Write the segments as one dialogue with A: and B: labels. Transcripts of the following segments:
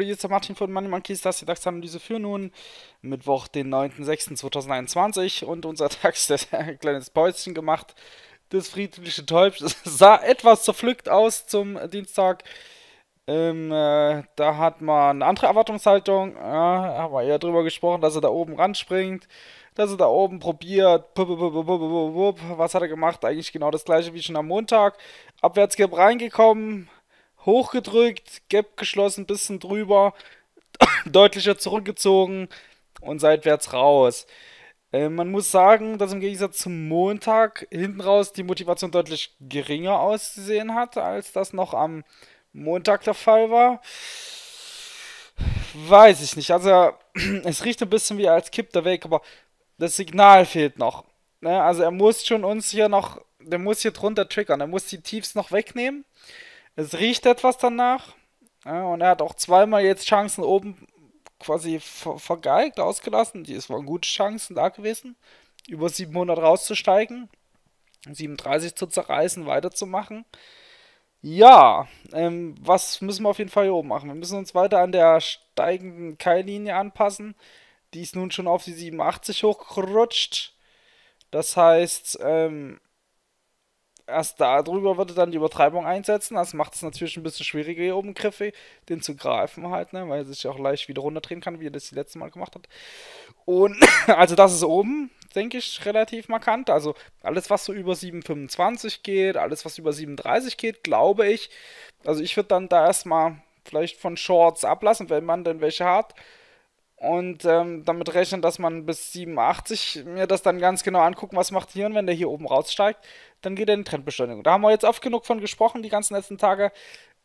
A: hallo, hier ist der Martin von Money Monkeys, das ist die DAX-Analyse für nun Mittwoch, den 9.06.2021 und unser DAX, der hat ein kleines Päuschen gemacht, das friedliche Täubchen, sah etwas zerpflückt aus zum Dienstag, ähm, äh, da hat man eine andere Erwartungshaltung, ja, äh, haben wir ja drüber gesprochen, dass er da oben ranspringt, dass er da oben probiert, pup, pup, pup, was hat er gemacht, eigentlich genau das gleiche wie schon am Montag, Abwärtsgap reingekommen, hochgedrückt, Gap geschlossen, bisschen drüber, deutlicher zurückgezogen und seitwärts raus. Äh, man muss sagen, dass im Gegensatz zum Montag hinten raus die Motivation deutlich geringer ausgesehen hat, als das noch am Montag der Fall war. Weiß ich nicht. Also, es riecht ein bisschen wie als kippt der Weg, aber das Signal fehlt noch. Ne? Also, er muss schon uns hier noch, der muss hier drunter triggern, er muss die Tiefs noch wegnehmen. Es riecht etwas danach. Ja, und er hat auch zweimal jetzt Chancen oben quasi ver vergeigt, ausgelassen. Die waren gute Chancen da gewesen, über 700 rauszusteigen, 37 zu zerreißen, weiterzumachen. Ja, ähm, was müssen wir auf jeden Fall hier oben machen? Wir müssen uns weiter an der steigenden Keillinie anpassen. Die ist nun schon auf die 87 hochgerutscht. Das heißt, ähm, erst darüber würde dann die Übertreibung einsetzen. Das macht es natürlich ein bisschen schwieriger hier oben, Griffe, den zu greifen halt, ne? weil er sich auch leicht wieder runterdrehen kann, wie er das die letzte Mal gemacht hat. Und also das ist oben, denke ich, relativ markant. Also alles, was so über 7,25 geht, alles, was über 7,30 geht, glaube ich. Also ich würde dann da erstmal vielleicht von Shorts ablassen, wenn man denn welche hat und ähm, damit rechnen, dass man bis 87 mir das dann ganz genau angucken, was macht hier und wenn der hier oben raussteigt, dann geht er in Trendbeschleunigung. Da haben wir jetzt oft genug von gesprochen, die ganzen letzten Tage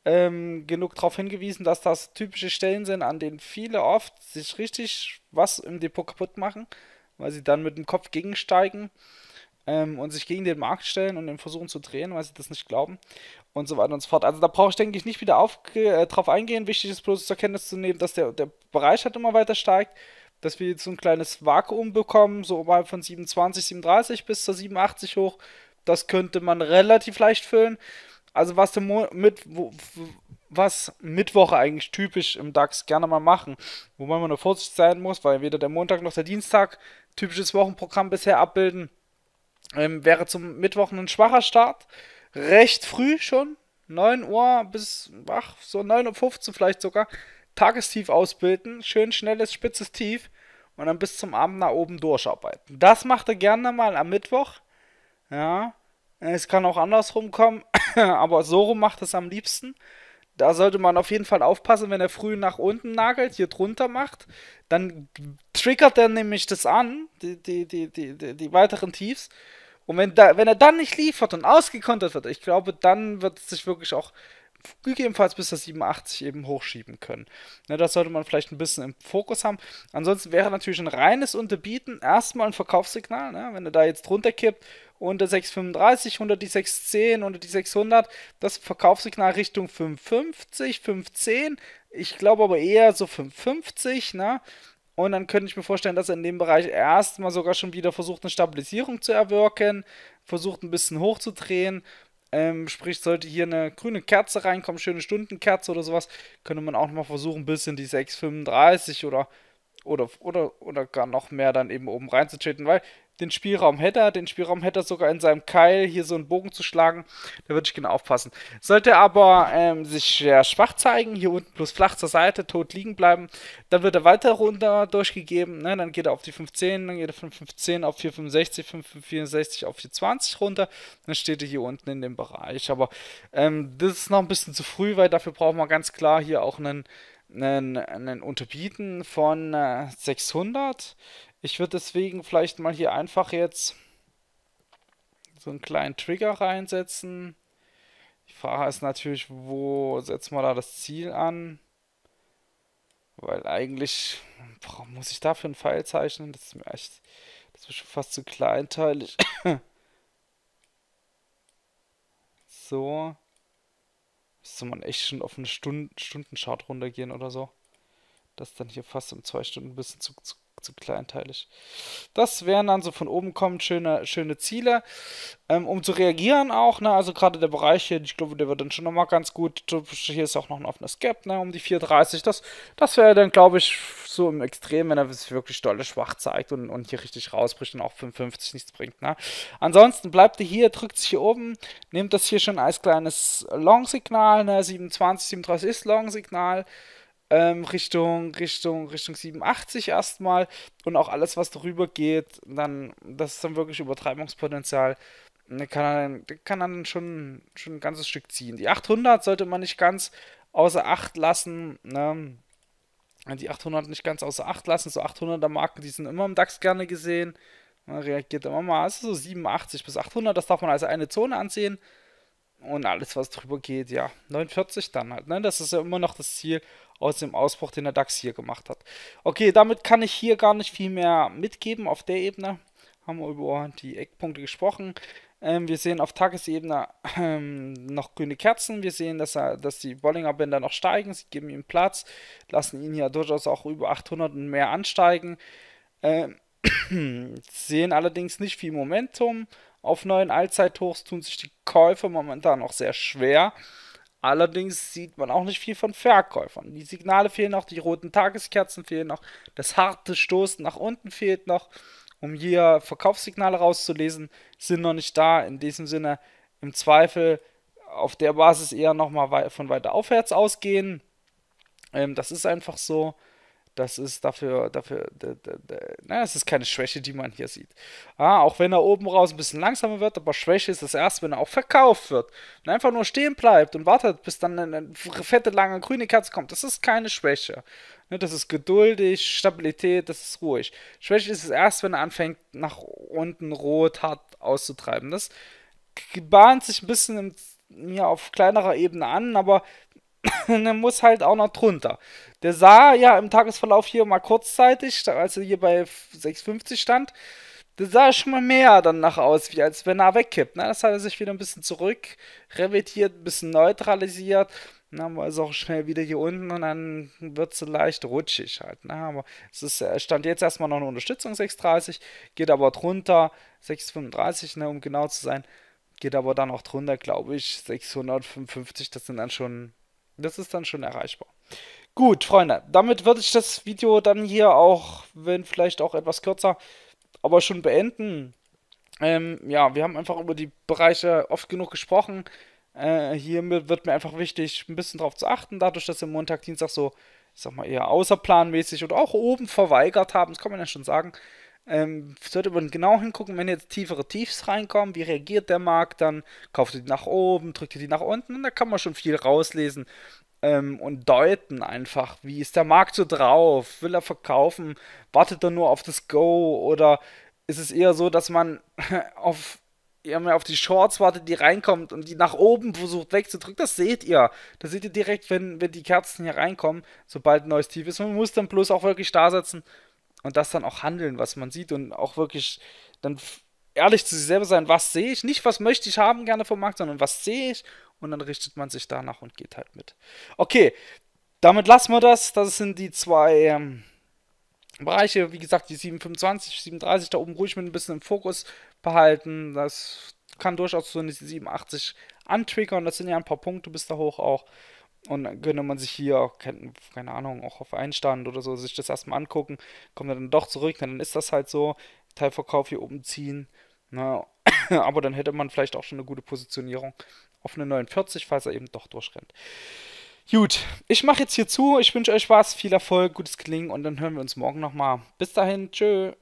A: ähm, genug darauf hingewiesen, dass das typische Stellen sind, an denen viele oft sich richtig was im Depot kaputt machen, weil sie dann mit dem Kopf gegensteigen ähm, und sich gegen den Markt stellen und ihn versuchen zu drehen, weil sie das nicht glauben und so weiter und so fort. Also da brauche ich, denke ich, nicht wieder auf, äh, drauf eingehen. Wichtig ist bloß zur Kenntnis zu nehmen, dass der, der Bereich halt immer weiter steigt, dass wir jetzt so ein kleines Vakuum bekommen, so oberhalb von 27, 37 bis zur 87 hoch. Das könnte man relativ leicht füllen. Also was, mit, was Mittwoche eigentlich typisch im DAX gerne mal machen, wobei man nur vorsichtig sein muss, weil weder der Montag noch der Dienstag typisches Wochenprogramm bisher abbilden. Ähm, wäre zum Mittwoch ein schwacher Start. Recht früh schon. 9 Uhr bis ach, so 9.15 Uhr vielleicht sogar. Tagestief ausbilden. Schön schnelles, spitzes Tief. Und dann bis zum Abend nach oben durcharbeiten. Das macht er gerne mal am Mittwoch. Ja. Es kann auch andersrum kommen. aber so rum macht es am liebsten. Da sollte man auf jeden Fall aufpassen, wenn er früh nach unten nagelt, hier drunter macht, dann triggert er nämlich das an, die, die, die, die, die weiteren Tiefs. Und wenn, da, wenn er dann nicht liefert und ausgekontert wird, ich glaube, dann wird es sich wirklich auch gegebenenfalls bis das 87 eben hochschieben können. Ne, das sollte man vielleicht ein bisschen im Fokus haben. Ansonsten wäre natürlich ein reines Unterbieten erstmal ein Verkaufssignal. Ne? Wenn er da jetzt runterkippt unter 635, unter die 610, unter die 600, das Verkaufssignal Richtung 550, 510. Ich glaube aber eher so 550. Ne? Und dann könnte ich mir vorstellen, dass er in dem Bereich erstmal sogar schon wieder versucht, eine Stabilisierung zu erwirken, versucht ein bisschen hochzudrehen. Ähm, sprich, sollte hier eine grüne Kerze reinkommen, schöne Stundenkerze oder sowas, könnte man auch mal versuchen, ein bisschen die 635 oder, oder, oder, oder gar noch mehr dann eben oben reinzutreten, weil den Spielraum hätte er, den Spielraum hätte er sogar in seinem Keil, hier so einen Bogen zu schlagen, da würde ich genau aufpassen. Sollte er aber ähm, sich sehr schwach zeigen, hier unten plus flach zur Seite, tot liegen bleiben, dann wird er weiter runter durchgegeben, ne? dann geht er auf die 15, dann geht er von 510 auf 465, 564 auf 420 runter, dann steht er hier unten in dem Bereich. Aber ähm, das ist noch ein bisschen zu früh, weil dafür brauchen wir ganz klar hier auch einen einen, einen Unterbieten von äh, 600 ich würde deswegen vielleicht mal hier einfach jetzt so einen kleinen Trigger reinsetzen. Die Frage ist natürlich, wo setzt man da das Ziel an? Weil eigentlich boah, muss ich dafür ein Pfeil zeichnen. Das ist mir echt das ist schon fast zu kleinteilig. so. Müsste man echt schon auf eine Stunden Stundenchart runtergehen oder so. Das dann hier fast um zwei Stunden ein bisschen zu, zu zu kleinteilig. Das wären dann so von oben kommend schöne, schöne Ziele. Ähm, um zu reagieren auch, ne? also gerade der Bereich hier, ich glaube, der wird dann schon nochmal ganz gut. Hier ist auch noch ein offenes Gap, ne? um die 4,30. Das, das wäre dann, glaube ich, so im Extrem, wenn er sich wirklich dolle schwach zeigt und, und hier richtig rausbricht und auch 5,50 nichts bringt. Ne? Ansonsten bleibt ihr hier, drückt sich hier oben, nehmt das hier schon als kleines Long-Signal, ne? 27, 37 ist Long-Signal ähm, Richtung, Richtung, Richtung 87 erstmal und auch alles, was darüber geht, dann, das ist dann wirklich Übertreibungspotenzial, kann dann, kann dann schon, schon ein ganzes Stück ziehen. Die 800 sollte man nicht ganz außer Acht lassen, ne? Die 800 nicht ganz außer Acht lassen, so 800er Marken, die sind immer im DAX gerne gesehen. Man reagiert immer mal, also so 87 bis 800, das darf man als eine Zone ansehen. Und alles, was drüber geht, ja, 49 dann halt. Ne? Das ist ja immer noch das Ziel aus dem Ausbruch, den der DAX hier gemacht hat. Okay, damit kann ich hier gar nicht viel mehr mitgeben auf der Ebene. Haben wir über die Eckpunkte gesprochen. Ähm, wir sehen auf Tagesebene ähm, noch grüne Kerzen. Wir sehen, dass, er, dass die Bollinger Bänder noch steigen. Sie geben ihm Platz, lassen ihn ja durchaus auch über 800 und mehr ansteigen. Ähm, sehen allerdings nicht viel Momentum, auf neuen Allzeithochs tun sich die Käufe momentan noch sehr schwer. Allerdings sieht man auch nicht viel von Verkäufern. Die Signale fehlen noch, die roten Tageskerzen fehlen noch, das harte Stoßen nach unten fehlt noch. Um hier Verkaufssignale rauszulesen, sind noch nicht da. In diesem Sinne im Zweifel auf der Basis eher nochmal von weiter aufwärts ausgehen. Ähm, das ist einfach so. Das ist dafür, dafür, na, das ist keine Schwäche, die man hier sieht. Ah, auch wenn er oben raus ein bisschen langsamer wird, aber Schwäche ist das erst, wenn er auch verkauft wird. Wenn einfach nur stehen bleibt und wartet, bis dann eine fette, lange grüne Katze kommt, das ist keine Schwäche. Ne, das ist geduldig, Stabilität, das ist ruhig. Schwäche ist es erst, wenn er anfängt, nach unten rot hart auszutreiben. Das bahnt sich ein bisschen im, ja, auf kleinerer Ebene an, aber und er muss halt auch noch drunter. Der sah ja im Tagesverlauf hier mal kurzzeitig, als er hier bei 6,50 stand, der sah schon mal mehr danach aus, wie als wenn er wegkippt. Ne? Das hat er sich wieder ein bisschen zurück revidiert, ein bisschen neutralisiert. Dann haben wir also auch schnell wieder hier unten und dann wird es leicht rutschig halt. Ne? Aber es ist, stand jetzt erstmal noch eine Unterstützung 6,30, geht aber drunter, 6,35, ne, um genau zu sein. Geht aber dann auch drunter, glaube ich, 655. Das sind dann schon das ist dann schon erreichbar. Gut, Freunde, damit würde ich das Video dann hier auch, wenn vielleicht auch etwas kürzer, aber schon beenden. Ähm, ja, wir haben einfach über die Bereiche oft genug gesprochen. Äh, hier wird mir einfach wichtig, ein bisschen drauf zu achten, dadurch, dass wir Montag, Dienstag so, ich sag mal, eher außerplanmäßig oder auch oben verweigert haben, das kann man ja schon sagen. Ähm, sollte man genau hingucken, wenn jetzt tiefere Tiefs reinkommen, wie reagiert der Markt dann? Kauft ihr die nach oben, drückt ihr die nach unten? Und da kann man schon viel rauslesen ähm, und deuten einfach. Wie ist der Markt so drauf? Will er verkaufen? Wartet er nur auf das Go? Oder ist es eher so, dass man auf ihr mehr auf die Shorts wartet, die reinkommt und die nach oben versucht wegzudrücken. Das seht ihr. Das seht ihr direkt, wenn, wenn die Kerzen hier reinkommen, sobald ein neues Tief ist. Man muss dann bloß auch wirklich da sitzen und das dann auch handeln, was man sieht und auch wirklich dann ehrlich zu sich selber sein, was sehe ich, nicht was möchte ich haben gerne vom Markt, sondern was sehe ich und dann richtet man sich danach und geht halt mit. Okay, damit lassen wir das. Das sind die zwei ähm, Bereiche, wie gesagt, die 725, 37 da oben ruhig mit ein bisschen im Fokus behalten. Das kann durchaus so eine 87 antriggern. Das sind ja ein paar Punkte bis da hoch auch. Und dann könnte man sich hier auch, keine Ahnung, auch auf Einstand oder so, sich das erstmal angucken, kommt dann doch zurück, dann ist das halt so, Teilverkauf hier oben ziehen. Na, aber dann hätte man vielleicht auch schon eine gute Positionierung auf eine 49, falls er eben doch durchrennt. Gut, ich mache jetzt hier zu. Ich wünsche euch was, viel Erfolg, gutes Klingen und dann hören wir uns morgen nochmal. Bis dahin, tschö.